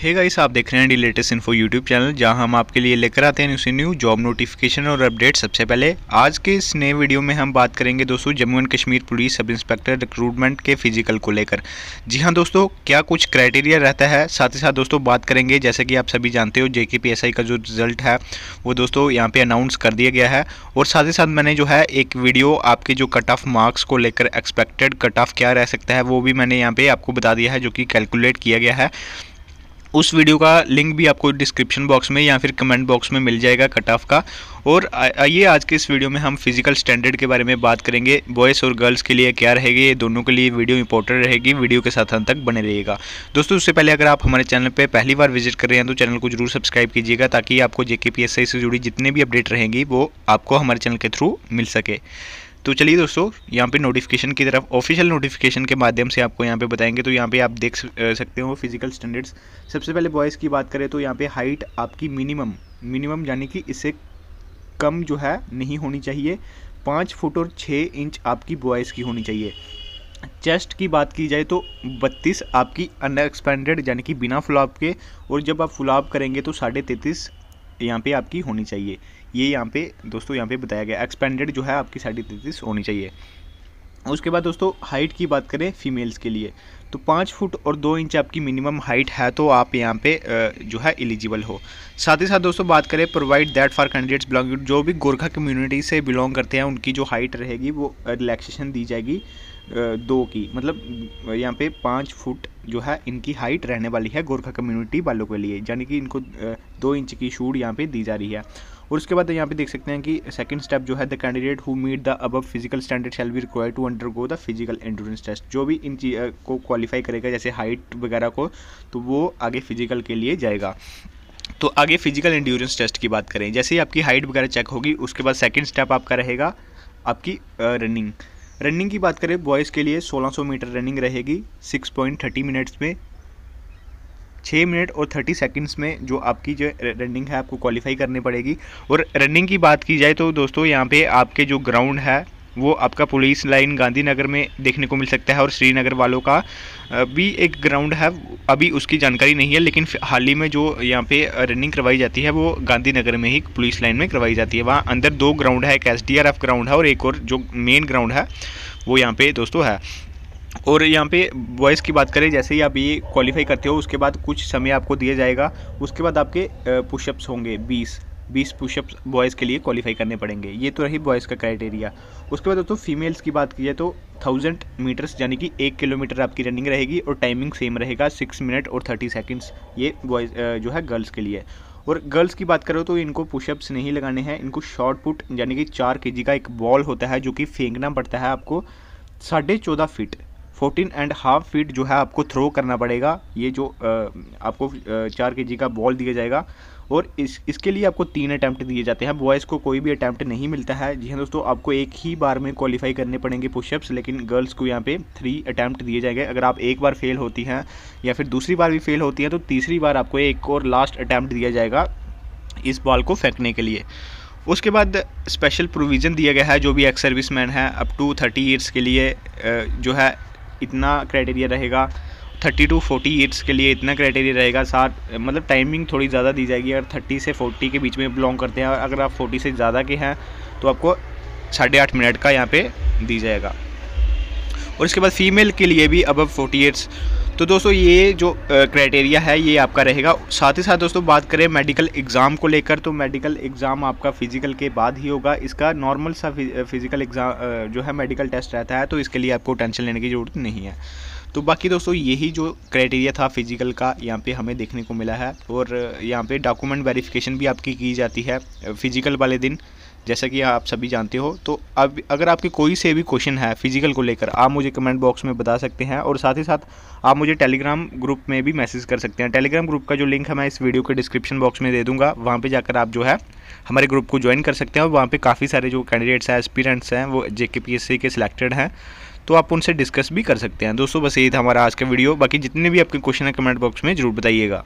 hey guys आप देख रहे हैं the latest info YouTube channel जहां हम आपके लिए लेकर आते हैं उसे न्यू जॉब नोटिफिकेशन और अपडेट सबसे पहले आज के इस नए वीडियो में हम बात करेंगे दोस्तों Jammu and Kashmir police sub inspector recruitment के फिजिकल को लेकर जी हां दोस्तों क्या कुछ क्राइटेरिया रहता है साथ ही साथ दोस्तों बात करेंगे जैसे कि आप सभी जानते हो जे का जो रिजल्ट है वो दोस्तों यहाँ पर अनाउंस कर दिया गया है और साथ ही साथ मैंने जो है एक वीडियो आपके जो कट ऑफ मार्क्स को लेकर एक्सपेक्टेड कट ऑफ क्या रह सकता है वो भी मैंने यहाँ पर आपको बता दिया है जो कि कैलकुलेट किया गया है उस वीडियो का लिंक भी आपको डिस्क्रिप्शन बॉक्स में या फिर कमेंट बॉक्स में मिल जाएगा कट ऑफ का और आइए आज के इस वीडियो में हम फिजिकल स्टैंडर्ड के बारे में बात करेंगे बॉयज़ और गर्ल्स के लिए क्या रहेगी ये दोनों के लिए वीडियो इंपॉर्टेंट रहेगी वीडियो के साथ अंत तक बने रहिएगा दोस्तों उससे पहले अगर आप हमारे चैनल पर पहली बार विजिट कर रहे हैं तो चैनल को जरूर सब्सक्राइब कीजिएगा ताकि आपको जेके से जुड़ी जितनी भी अपडेट रहेंगी वो आपको हमारे चैनल के थ्रू मिल सके तो चलिए दोस्तों यहाँ पे नोटिफिकेशन की तरफ ऑफिशियल नोटिफिकेशन के माध्यम से आपको यहाँ पे बताएंगे तो यहाँ पे आप देख सकते हो फिजिकल स्टैंडर्ड्स सबसे पहले बॉयज़ की बात करें तो यहाँ पे हाइट आपकी मिनिमम मिनिमम यानी कि इससे कम जो है नहीं होनी चाहिए पाँच फुट और छः इंच आपकी बॉयज़ की होनी चाहिए चेस्ट की बात की जाए तो 32 आपकी अनएक्सपेंडेड यानी कि बिना फ्लॉप के और जब आप फ्लॉप करेंगे तो साढ़े तैंतीस यहाँ पे आपकी होनी चाहिए ये यहाँ पे दोस्तों यहाँ पे बताया गया एक्सपेंडेड जो है आपकी साढ़े होनी चाहिए उसके बाद दोस्तों हाइट की बात करें फीमेल्स के लिए तो पाँच फुट और दो इंच आपकी मिनिमम हाइट है तो आप यहाँ पे जो है एलिजिबल हो साथ ही साथ दोस्तों बात करें provide that for candidates belong जो भी गोरखा कम्युनिटी से बिलोंग करते हैं उनकी जो हाइट रहेगी वो रिलैक्सेशन दी जाएगी दो की मतलब यहाँ पे पाँच फुट जो है इनकी हाइट रहने वाली है गोरखा कम्युनिटी वालों के लिए यानी कि इनको दो इंच की छूट यहाँ पे दी जा रही है और उसके बाद यहाँ पे देख सकते हैं कि सेकंड स्टेप जो है the candidate who meet the above physical standard shall be require to undergo the physical endurance test जो भी इन को क्वालिफाई क्वालिफाई करेगा जैसे हाइट वगैरह को तो वो आगे फिजिकल के लिए जाएगा तो आगे फिजिकल इंड्योरेंस टेस्ट की बात करें जैसे ही आपकी हाइट वगैरह चेक होगी उसके बाद सेकेंड स्टेप आपका रहेगा आपकी रनिंग रनिंग की बात करें बॉयज़ के लिए 1600 मीटर रनिंग रहेगी 6.30 मिनट्स में छः मिनट और थर्टी सेकंड्स में जो आपकी जो रनिंग है आपको क्वालिफाई करनी पड़ेगी और रनिंग की बात की जाए तो दोस्तों यहाँ पे आपके जो ग्राउंड है वो आपका पुलिस लाइन गांधीनगर में देखने को मिल सकता है और श्रीनगर वालों का भी एक ग्राउंड है अभी उसकी जानकारी नहीं है लेकिन हाल ही में जो यहाँ पे रनिंग करवाई जाती है वो गांधीनगर में ही पुलिस लाइन में करवाई जाती है वहाँ अंदर दो ग्राउंड है एक एस ग्राउंड है और एक और जो मेन ग्राउंड है वो यहाँ पे दोस्तों है और यहाँ पे बॉयज़ की बात करें जैसे ही आप ये क्वालिफाई करते हो उसके बाद कुछ समय आपको दिया जाएगा उसके बाद आपके पुशअप्स होंगे बीस बीस पुशअप्स बॉयज़ के लिए क्वालिफाई करने पड़ेंगे ये तो रही बॉयज़ का क्राइटेरिया उसके बाद दोस्तों फीमेल्स की बात की जाए तो थाउजेंड मीटर्स यानी कि एक किलोमीटर आपकी रनिंग रहेगी और टाइमिंग सेम रहेगा सिक्स मिनट और थर्टी सेकेंड्स ये बॉयज़ जो है गर्ल्स के लिए और गर्ल्स की बात करो तो इनको पुशअप्स नहीं लगाने हैं इनको शॉर्ट पुट यानी कि चार के का एक बॉल होता है जो कि फेंकना पड़ता है आपको साढ़े चौदह feet fourteen and half feet जो है आपको थ्रो करना पड़ेगा ये जो आपको चार के का बॉल दिया जाएगा और इस इसके लिए आपको तीन अटैम्प्ट दिए जाते हैं बॉयज़ को कोई भी अटैम्प्ट नहीं मिलता है जी हाँ दोस्तों आपको एक ही बार में क्वालिफाई करने पड़ेंगे पुशअप्स लेकिन गर्ल्स को यहाँ पे थ्री अटैम्प्ट दिए जाएंगे अगर आप एक बार फेल होती हैं या फिर दूसरी बार भी फेल होती हैं तो तीसरी बार आपको एक और लास्ट अटैम्प्ट दिया जाएगा इस बॉल को फेंकने के लिए उसके बाद स्पेशल प्रोविज़न दिया गया है जो भी एक्स सर्विस मैन है अप टू थर्टी ईयर्स के लिए जो है इतना क्राइटेरिया रहेगा थर्टी टू फोर्टी ईयर्स के लिए इतना क्राइटेरिया रहेगा साथ मतलब टाइमिंग थोड़ी ज़्यादा दी जाएगी अगर थर्टी से फोर्टी के बीच में बिलोंग करते हैं और अगर आप फोर्टी से ज़्यादा के हैं तो आपको साढ़े आठ मिनट का यहाँ पे दी जाएगा और इसके बाद फीमेल के लिए भी अब फोर्टी ईयर्स तो दोस्तों ये जो क्राइटेरिया है ये आपका रहेगा साथ ही साथ दोस्तों बात करें मेडिकल एग्ज़ाम को लेकर तो मेडिकल एग्ज़ाम आपका फ़िज़िकल के बाद ही होगा इसका नॉर्मल सा फ़िज़िकल एग्ज़ाम जो है मेडिकल टेस्ट रहता है तो इसके लिए आपको टेंशन लेने की ज़रूरत नहीं है तो बाकी दोस्तों यही जो क्राइटेरिया था फिजिकल का यहाँ पे हमें देखने को मिला है और यहाँ पे डॉक्यूमेंट वेरिफिकेशन भी आपकी की जाती है फिजिकल वाले दिन जैसा कि आप सभी जानते हो तो अब अगर आपके कोई से भी क्वेश्चन है फिजिकल को लेकर आप मुझे कमेंट बॉक्स में बता सकते हैं और साथ ही साथ आप मुझे टेलीग्राम ग्रुप में भी मैसेज कर सकते हैं टेलीग्राम ग्रुप का जो लिंक है मैं इस वीडियो के डिस्क्रिप्शन बॉक्स में दे दूंगा वहाँ पर जाकर आप जो है हमारे ग्रुप को ज्वाइन कर सकते हैं और वहाँ पर काफ़ी सारे जो कैंडिडेट्स हैं एक्सपीरियंट्स हैं वो जे के सिलेक्टेड हैं तो आप उनसे डिस्कस भी कर सकते हैं दोस्तों बस यही था हमारा आज का वीडियो बाकी जितने भी आपके क्वेश्चन है कमेंट बॉक्स में जरूर बताइएगा